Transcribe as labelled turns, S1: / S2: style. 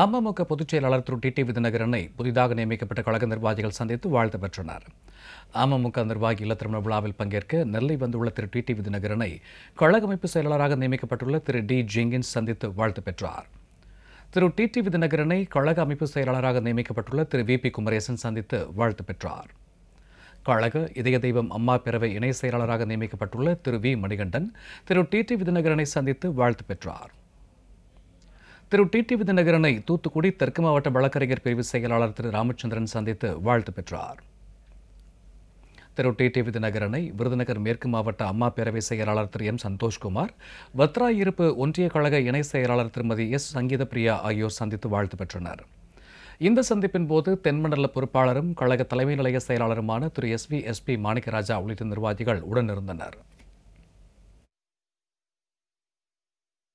S1: அமமுக பொதுச் செயலாளர் திரு T T விதிநகரனை புதிதாக நியமிக்கப்பட்ட கழக நிர்வாகிகள் சந்தித்து வாழ்த்து பெற்றனர் அமமுக நிர்வாகி இல்ல திருமண விழாவில் பங்கேற்க நெல்லை வந்துள்ள திரு டி டி விதிநகரனை கழக அமைப்பு செயலாளராக நியமிக்கப்பட்டுள்ள திரு டி ஜெங்கின்ஸ் சந்தித்து வாழ்த்து பெற்றார் திரு டி டி விதிநகரனை கழக அமைப்பு செயலாளராக நியமிக்கப்பட்டுள்ள திரு வி பி குமரேசன் சந்தித்து வாழ்த்து பெற்றார் கழக இதய தெய்வம் அம்மா பேரவை இணை செயலாளராக நியமிக்கப்பட்டுள்ள திரு வி மணிகண்டன் திரு டி டி விதிநகரனை சந்தித்து வாழ்த்து பெற்றார் திரு டிடி விதிநகரனை தூத்துக்குடி தெற்கு மாவட்ட வழக்கறிஞர் பிரிவு செயலாளர் திரு ராமச்சந்திரன் சந்தித்து வாழ்த்து பெற்றார் திரு டிடிவி விதிநகரனை விருதுநகர் மேற்கு மாவட்ட அம்மா பேரவை செயலாளர் திரு எம் சந்தோஷ்குமார் இருப்பு ஒன்றிய கழக இணை செயலாளர் திருமதி எஸ் சங்கீத பிரியா ஆகியோர் சந்தித்து வாழ்த்து பெற்றனர் இந்த சந்திப்பின் போது தென்மண்டல பொறுப்பாளரும் கழக தலைமை நிலைய செயலாளருமான திரு எஸ் வி பி மாணிக்கராஜா உள்ளிட்ட நிர்வாகிகள் உடனிருந்தனர்